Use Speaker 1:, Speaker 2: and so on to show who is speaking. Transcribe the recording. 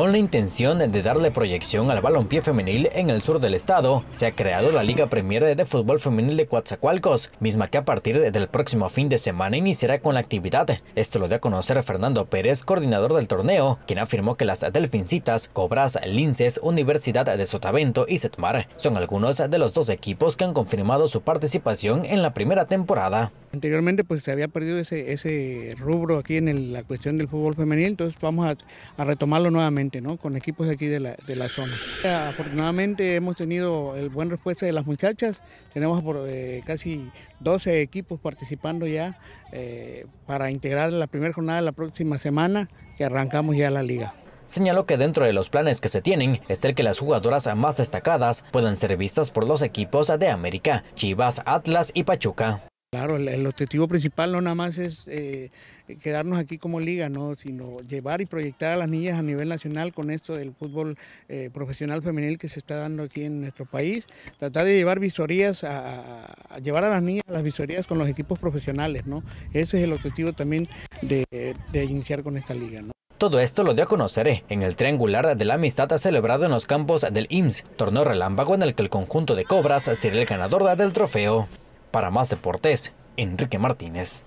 Speaker 1: Con la intención de darle proyección al balompié femenil en el sur del estado, se ha creado la Liga Premier de Fútbol Femenil de Coatzacoalcos, misma que a partir del próximo fin de semana iniciará con la actividad. Esto lo dio a conocer Fernando Pérez, coordinador del torneo, quien afirmó que las Delfincitas, Cobras, Linces, Universidad de Sotavento y Setmar son algunos de los dos equipos que han confirmado su participación en la primera temporada.
Speaker 2: Anteriormente pues se había perdido ese, ese rubro aquí en la cuestión del fútbol femenil, entonces vamos a, retomarlo nuevamente ¿no? con equipos aquí de la, de la, zona. Afortunadamente hemos tenido el buen respuesta de las muchachas, tenemos eh, casi 12 equipos participando ya eh, para integrar la primera jornada la próxima semana y arrancamos ya la liga
Speaker 1: señaló que dentro de los planes que se tienen está el que las jugadoras más destacadas puedan ser vistas por los equipos de América, Chivas, Atlas y Pachuca.
Speaker 2: Claro, el, objetivo principal no nada más es eh, quedarnos aquí como liga, ¿no? sino llevar y proyectar a las niñas a nivel nacional con esto del fútbol eh, profesional femenil que se está dando aquí en nuestro país, tratar de llevar visorías, a, llevar a las niñas a las visorías con los equipos profesionales, ¿no? ese es el objetivo también de, iniciar con esta liga.
Speaker 1: Todo esto lo dio a conocer eh, en el Triangular de la Amistad celebrado en los campos del IMSS, torneo relámpago en el que el conjunto de Cobras sería el ganador del trofeo. Para más deportes, Enrique Martínez.